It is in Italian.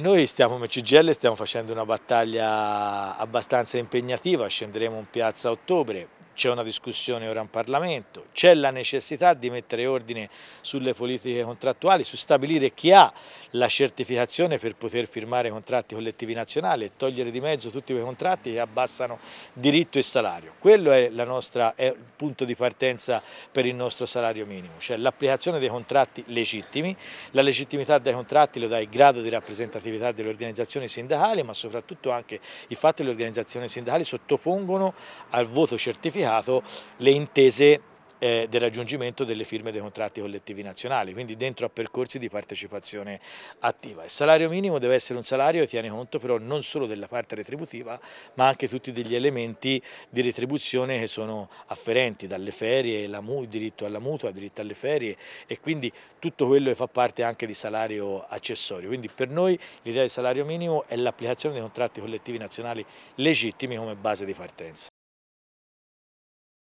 Noi stiamo come CGL stiamo facendo una battaglia abbastanza impegnativa, scenderemo in piazza a ottobre, c'è una discussione ora in Parlamento, c'è la necessità di mettere ordine sulle politiche contrattuali, su stabilire chi ha la certificazione per poter firmare contratti collettivi nazionali e togliere di mezzo tutti quei contratti che abbassano diritto e salario. Quello è, nostra, è il punto di partenza per il nostro salario minimo, cioè l'applicazione dei contratti legittimi, la legittimità dei contratti lo dà il grado di rappresentatività delle organizzazioni sindacali, ma soprattutto anche il fatto che le organizzazioni sindacali sottopongono al voto certificato significato le intese eh, del raggiungimento delle firme dei contratti collettivi nazionali, quindi dentro a percorsi di partecipazione attiva. Il salario minimo deve essere un salario che tiene conto però non solo della parte retributiva, ma anche tutti degli elementi di retribuzione che sono afferenti, dalle ferie, la, il diritto alla mutua, il diritto alle ferie e quindi tutto quello che fa parte anche di salario accessorio. Quindi per noi l'idea di salario minimo è l'applicazione dei contratti collettivi nazionali legittimi come base di partenza.